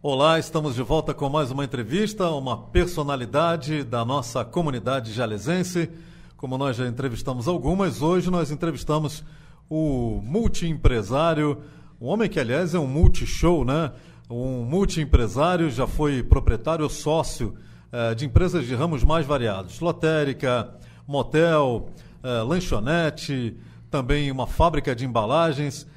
Olá, estamos de volta com mais uma entrevista, uma personalidade da nossa comunidade jalesense. Como nós já entrevistamos algumas, hoje nós entrevistamos o multiempresário, um homem que, aliás, é um multishow, né? Um multiempresário, já foi proprietário ou sócio eh, de empresas de ramos mais variados: lotérica, motel, eh, lanchonete, também uma fábrica de embalagens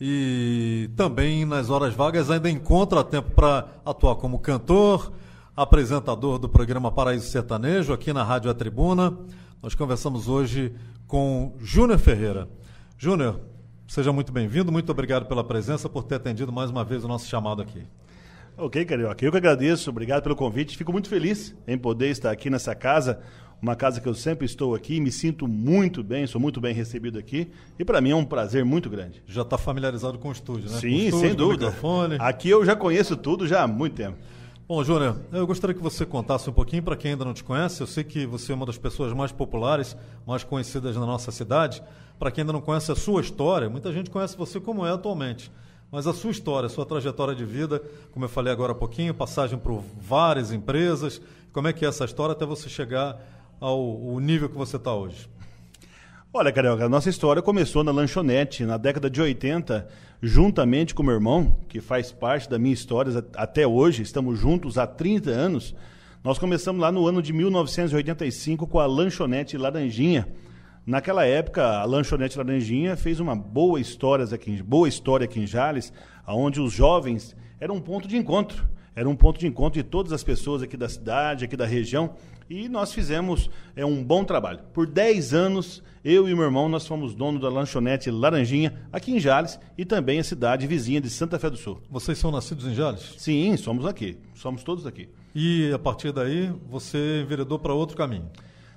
e também nas horas vagas ainda encontra tempo para atuar como cantor, apresentador do programa Paraíso Sertanejo aqui na Rádio A Tribuna. Nós conversamos hoje com Júnior Ferreira. Júnior, seja muito bem-vindo, muito obrigado pela presença, por ter atendido mais uma vez o nosso chamado aqui. Ok, Carioca, eu que agradeço, obrigado pelo convite. Fico muito feliz em poder estar aqui nessa casa uma casa que eu sempre estou aqui, me sinto muito bem, sou muito bem recebido aqui e para mim é um prazer muito grande. Já está familiarizado com o estúdio, né? Sim, estúdio, sem dúvida. Aqui eu já conheço tudo já há muito tempo. Bom, Júnior, eu gostaria que você contasse um pouquinho para quem ainda não te conhece. Eu sei que você é uma das pessoas mais populares, mais conhecidas na nossa cidade. Para quem ainda não conhece a sua história, muita gente conhece você como é atualmente. Mas a sua história, a sua trajetória de vida, como eu falei agora há pouquinho, passagem por várias empresas, como é que é essa história até você chegar ao, ao nível que você está hoje? Olha, Carioca, a nossa história começou na lanchonete, na década de 80, juntamente com meu irmão, que faz parte da minha história até hoje, estamos juntos há 30 anos. Nós começamos lá no ano de 1985 com a lanchonete Laranjinha. Naquela época, a lanchonete Laranjinha fez uma boa história aqui, boa história aqui em Jales, onde os jovens eram um ponto de encontro. Era um ponto de encontro de todas as pessoas aqui da cidade, aqui da região, e nós fizemos é, um bom trabalho. Por 10 anos, eu e meu irmão, nós fomos dono da lanchonete Laranjinha, aqui em Jales, e também a cidade vizinha de Santa Fé do Sul. Vocês são nascidos em Jales? Sim, somos aqui. Somos todos aqui. E a partir daí, você enveredou para outro caminho?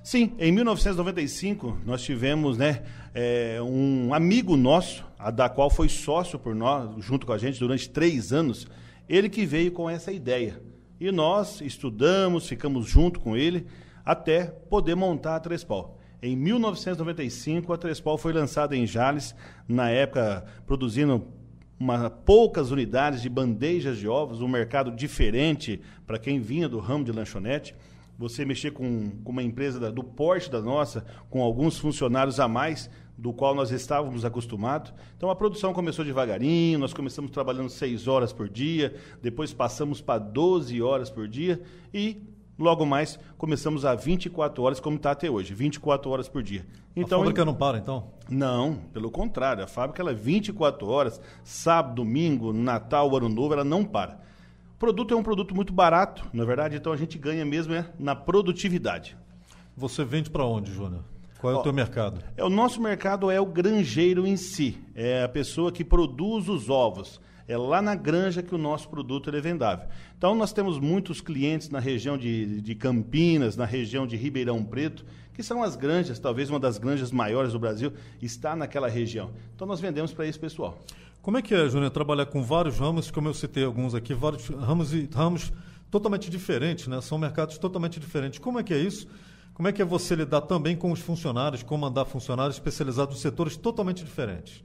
Sim, em 1995 nós tivemos né, é, um amigo nosso, a da qual foi sócio por nós, junto com a gente durante três anos, ele que veio com essa ideia e nós estudamos, ficamos junto com ele até poder montar a Trespol. Em 1995, a Trespol foi lançada em Jales, na época produzindo uma, poucas unidades de bandejas de ovos, um mercado diferente para quem vinha do ramo de lanchonete. Você mexer com, com uma empresa da, do porte da nossa, com alguns funcionários a mais, do qual nós estávamos acostumados. Então a produção começou devagarinho, nós começamos trabalhando 6 horas por dia, depois passamos para 12 horas por dia e logo mais começamos a 24 horas, como está até hoje, 24 horas por dia. Então, a fábrica não para, então? Não, pelo contrário, a fábrica ela é 24 horas, sábado, domingo, Natal, Ano Novo, ela não para. O produto é um produto muito barato, na é verdade, então a gente ganha mesmo é, na produtividade. Você vende para onde, Júnior? Qual é o teu mercado? É, o nosso mercado é o granjeiro em si, é a pessoa que produz os ovos. É lá na granja que o nosso produto é vendável. Então, nós temos muitos clientes na região de, de Campinas, na região de Ribeirão Preto, que são as granjas, talvez uma das granjas maiores do Brasil, está naquela região. Então, nós vendemos para esse pessoal. Como é que é, Júnior, trabalhar com vários ramos, como eu citei alguns aqui, vários ramos e ramos totalmente diferentes, né? São mercados totalmente diferentes. Como é que é isso? Como é que é você lidar também com os funcionários, comandar funcionários especializados em setores totalmente diferentes?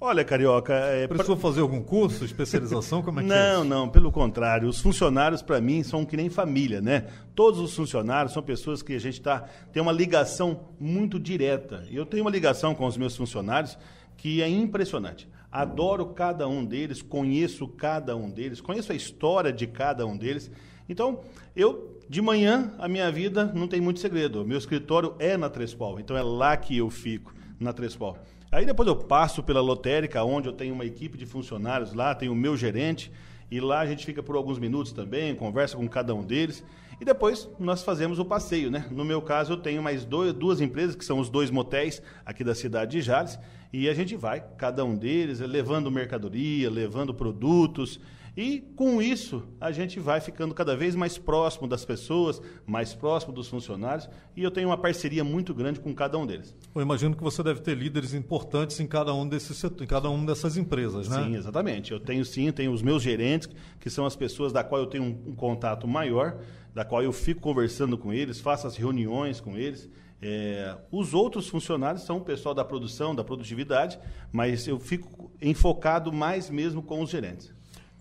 Olha, Carioca... É... Precisou fazer algum curso, especialização? Como é que é não, é não, pelo contrário. Os funcionários, para mim, são que nem família, né? Todos os funcionários são pessoas que a gente tá, tem uma ligação muito direta. Eu tenho uma ligação com os meus funcionários que é impressionante. Adoro cada um deles, conheço cada um deles, conheço a história de cada um deles. Então, eu de manhã, a minha vida não tem muito segredo. Meu escritório é na Trespol, então é lá que eu fico, na Trespol. Aí depois eu passo pela lotérica, onde eu tenho uma equipe de funcionários lá, tenho o meu gerente, e lá a gente fica por alguns minutos também, conversa com cada um deles, e depois nós fazemos o passeio, né? No meu caso, eu tenho mais dois, duas empresas, que são os dois motéis aqui da cidade de Jales, e a gente vai, cada um deles, levando mercadoria, levando produtos, e com isso, a gente vai ficando cada vez mais próximo das pessoas, mais próximo dos funcionários, e eu tenho uma parceria muito grande com cada um deles. Eu imagino que você deve ter líderes importantes em cada um desses em cada uma dessas empresas, né? Sim, exatamente. Eu tenho sim, tenho os meus gerentes, que são as pessoas da qual eu tenho um, um contato maior, da qual eu fico conversando com eles, faço as reuniões com eles. É, os outros funcionários são o pessoal da produção, da produtividade, mas eu fico enfocado mais mesmo com os gerentes.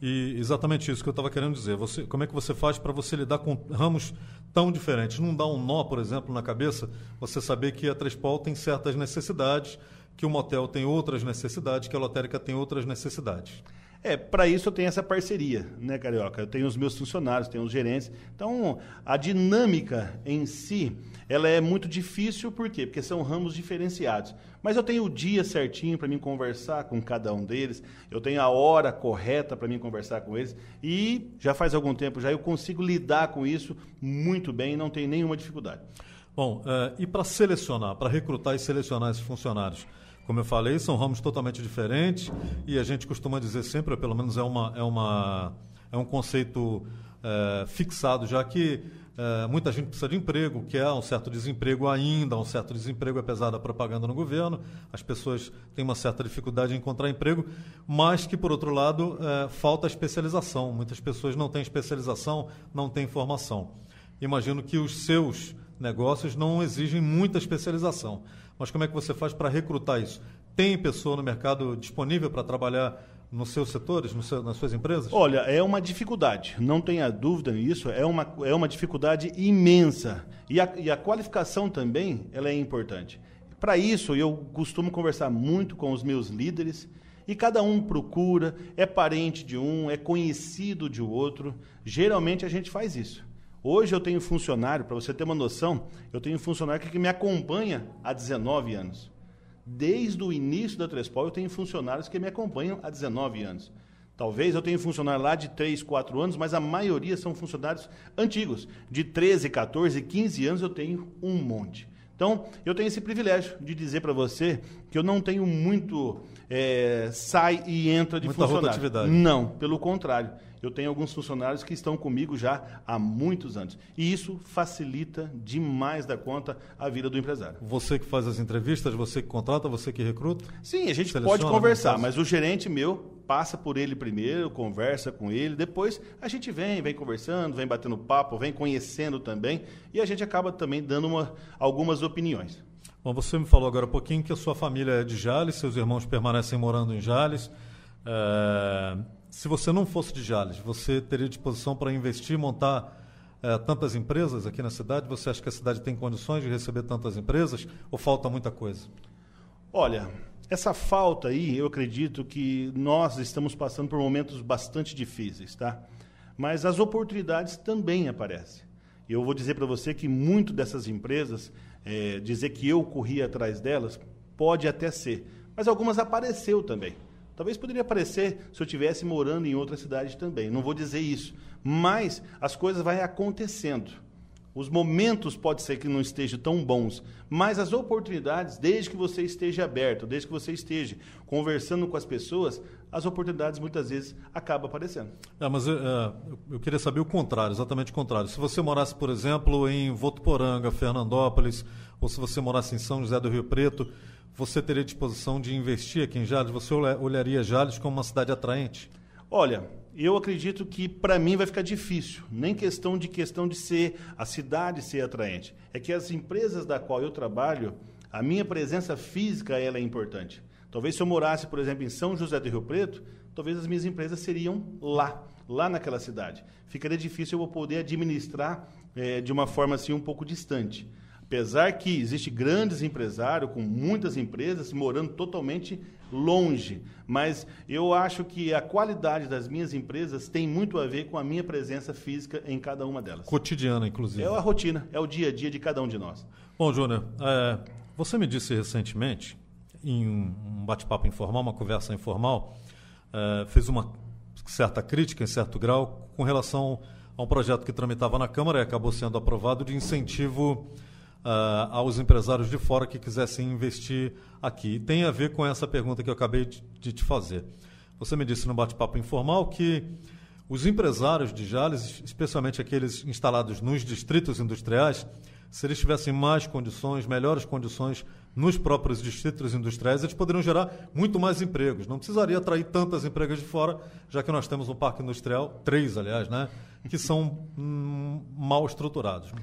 E exatamente isso que eu estava querendo dizer. Você, como é que você faz para você lidar com ramos tão diferentes? Não dá um nó, por exemplo, na cabeça, você saber que a Trespol tem certas necessidades, que o motel tem outras necessidades, que a lotérica tem outras necessidades. É, para isso eu tenho essa parceria, né, Carioca? Eu tenho os meus funcionários, tenho os gerentes. Então, a dinâmica em si, ela é muito difícil, por quê? Porque são ramos diferenciados. Mas eu tenho o dia certinho para mim conversar com cada um deles, eu tenho a hora correta para mim conversar com eles, e já faz algum tempo já eu consigo lidar com isso muito bem, não tem nenhuma dificuldade. Bom, uh, e para selecionar, para recrutar e selecionar esses funcionários? Como eu falei, são ramos totalmente diferentes e a gente costuma dizer sempre, pelo menos é, uma, é, uma, é um conceito é, fixado, já que é, muita gente precisa de emprego, que há um certo desemprego ainda, um certo desemprego apesar da propaganda no governo, as pessoas têm uma certa dificuldade em encontrar emprego, mas que, por outro lado, é, falta especialização. Muitas pessoas não têm especialização, não têm formação. Imagino que os seus negócios não exigem muita especialização. Mas como é que você faz para recrutar isso? Tem pessoa no mercado disponível para trabalhar nos seus setores, nas suas empresas? Olha, é uma dificuldade, não tenha dúvida nisso, é uma, é uma dificuldade imensa. E a, e a qualificação também ela é importante. Para isso, eu costumo conversar muito com os meus líderes e cada um procura, é parente de um, é conhecido de outro. Geralmente a gente faz isso. Hoje eu tenho funcionário, para você ter uma noção, eu tenho funcionário que me acompanha há 19 anos. Desde o início da Trespol, eu tenho funcionários que me acompanham há 19 anos. Talvez eu tenha funcionário lá de 3, 4 anos, mas a maioria são funcionários antigos. De 13, 14, 15 anos eu tenho um monte. Então, eu tenho esse privilégio de dizer para você que eu não tenho muito é, sai e entra de Muita funcionário. Rotatividade. Não, pelo contrário eu tenho alguns funcionários que estão comigo já há muitos anos. E isso facilita demais da conta a vida do empresário. Você que faz as entrevistas, você que contrata, você que recruta? Sim, a gente Seleciona, pode conversar, mas o gerente meu passa por ele primeiro, conversa com ele, depois a gente vem, vem conversando, vem batendo papo, vem conhecendo também, e a gente acaba também dando uma, algumas opiniões. Bom, você me falou agora há pouquinho que a sua família é de Jales, seus irmãos permanecem morando em Jales. É se você não fosse de Jales, você teria disposição para investir, montar é, tantas empresas aqui na cidade? Você acha que a cidade tem condições de receber tantas empresas ou falta muita coisa? Olha, essa falta aí, eu acredito que nós estamos passando por momentos bastante difíceis, tá? Mas as oportunidades também aparecem. Eu vou dizer para você que muito dessas empresas, é, dizer que eu corri atrás delas, pode até ser, mas algumas apareceu também. Talvez poderia aparecer se eu estivesse morando em outra cidade também. Não vou dizer isso. Mas as coisas vão acontecendo. Os momentos pode ser que não estejam tão bons, mas as oportunidades, desde que você esteja aberto, desde que você esteja conversando com as pessoas, as oportunidades muitas vezes acabam aparecendo. É, mas eu, eh, eh, eu queria saber o contrário, exatamente o contrário. Se você morasse, por exemplo, em Votuporanga, Fernandópolis, ou se você morasse em São José do Rio Preto, você teria disposição de investir aqui em Jales? Você olharia Jales como uma cidade atraente? Olha, eu acredito que para mim vai ficar difícil, nem questão de questão de ser a cidade ser atraente. É que as empresas da qual eu trabalho, a minha presença física ela é importante. Talvez se eu morasse, por exemplo, em São José do Rio Preto, talvez as minhas empresas seriam lá, lá naquela cidade. Ficaria difícil eu poder administrar é, de uma forma assim um pouco distante. Apesar que existe grandes empresários com muitas empresas morando totalmente longe, mas eu acho que a qualidade das minhas empresas tem muito a ver com a minha presença física em cada uma delas. Cotidiana, inclusive. É a rotina, é o dia a dia de cada um de nós. Bom, Júnior, é, você me disse recentemente, em um bate-papo informal, uma conversa informal, é, fez uma certa crítica, em certo grau, com relação a um projeto que tramitava na Câmara e acabou sendo aprovado de incentivo Uh, aos empresários de fora que quisessem investir aqui. E tem a ver com essa pergunta que eu acabei de, de te fazer. Você me disse no bate-papo informal que os empresários de Jales, especialmente aqueles instalados nos distritos industriais, se eles tivessem mais condições, melhores condições nos próprios distritos industriais, eles poderiam gerar muito mais empregos. Não precisaria atrair tantas empregas de fora, já que nós temos um parque industrial, três, aliás, né, que são hum, mal estruturados. Né?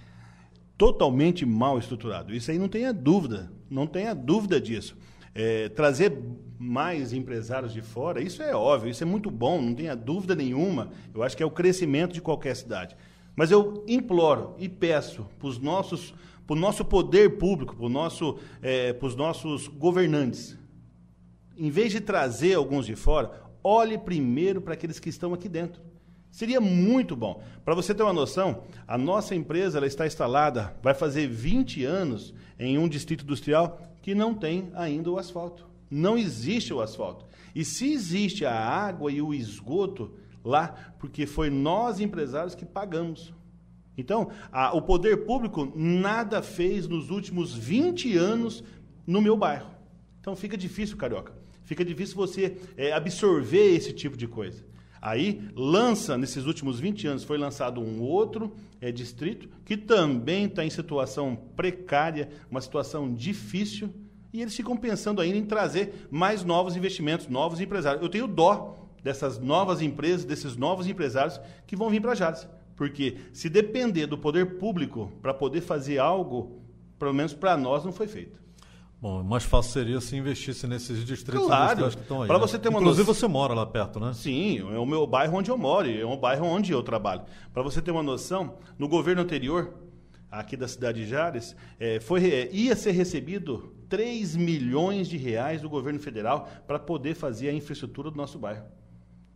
totalmente mal estruturado. Isso aí não tenha dúvida, não tenha dúvida disso. É, trazer mais empresários de fora, isso é óbvio, isso é muito bom, não tenha dúvida nenhuma. Eu acho que é o crescimento de qualquer cidade. Mas eu imploro e peço para os nossos, para o nosso poder público, para, nosso, é, para os nossos governantes, em vez de trazer alguns de fora, olhe primeiro para aqueles que estão aqui dentro. Seria muito bom. Para você ter uma noção, a nossa empresa ela está instalada, vai fazer 20 anos em um distrito industrial que não tem ainda o asfalto. Não existe o asfalto. E se existe a água e o esgoto lá, porque foi nós empresários que pagamos. Então, a, o poder público nada fez nos últimos 20 anos no meu bairro. Então fica difícil, carioca. Fica difícil você é, absorver esse tipo de coisa. Aí lança, nesses últimos 20 anos, foi lançado um outro é, distrito que também está em situação precária, uma situação difícil, e eles ficam pensando ainda em trazer mais novos investimentos, novos empresários. Eu tenho dó dessas novas empresas, desses novos empresários que vão vir para Jales. Porque se depender do poder público para poder fazer algo, pelo menos para nós não foi feito. Bom, é mais fácil seria se investisse nesses distritos claro. que estão aí. Para né? você ter uma Inclusive, noção... você mora lá perto, né? Sim, é o meu bairro onde eu moro, é o bairro onde eu trabalho. Para você ter uma noção, no governo anterior, aqui da cidade de Jares, é, foi, é, ia ser recebido 3 milhões de reais do governo federal para poder fazer a infraestrutura do nosso bairro.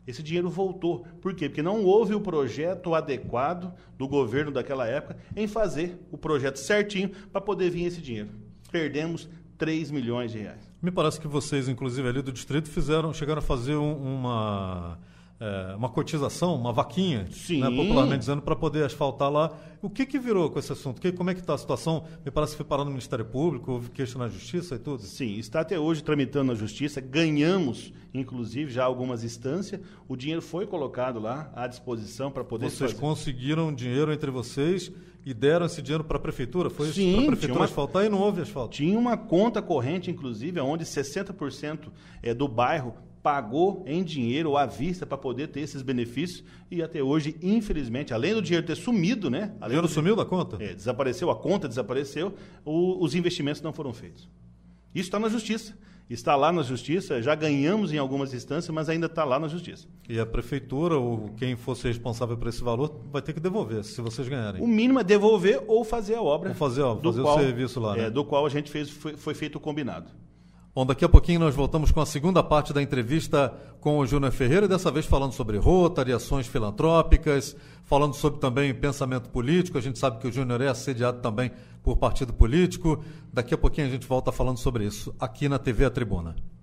Esse dinheiro voltou. Por quê? Porque não houve o projeto adequado do governo daquela época em fazer o projeto certinho para poder vir esse dinheiro. Perdemos 3 milhões de reais. Me parece que vocês, inclusive, ali do distrito, fizeram, chegaram a fazer um, uma. É, uma cotização, uma vaquinha, né, popularmente dizendo, para poder asfaltar lá. O que, que virou com esse assunto? Que, como é que está a situação? Me parece que foi parar no Ministério Público, houve queixa na Justiça e tudo? Sim, está até hoje tramitando na Justiça. Ganhamos, inclusive, já algumas instâncias. O dinheiro foi colocado lá à disposição para poder Vocês fazer. conseguiram dinheiro entre vocês e deram esse dinheiro para a prefeitura? Foi para a prefeitura uma, asfaltar e não houve asfalto? Tinha uma conta corrente, inclusive, onde 60% é, do bairro pagou em dinheiro ou à vista para poder ter esses benefícios e até hoje, infelizmente, além do dinheiro ter sumido, né? Além o dinheiro do... sumiu da conta? É, desapareceu, a conta desapareceu, o, os investimentos não foram feitos. Isso está na justiça está lá na justiça, já ganhamos em algumas instâncias, mas ainda está lá na justiça. E a prefeitura ou quem fosse responsável por esse valor vai ter que devolver, se vocês ganharem. O mínimo é devolver ou fazer a obra. Ou fazer, fazer qual, o serviço lá, é, né? É, do qual a gente fez foi, foi feito o combinado. Bom, daqui a pouquinho nós voltamos com a segunda parte da entrevista com o Júnior Ferreira, dessa vez falando sobre Rotary, ações filantrópicas, falando sobre também pensamento político. A gente sabe que o Júnior é assediado também por partido político. Daqui a pouquinho a gente volta falando sobre isso aqui na TV A Tribuna.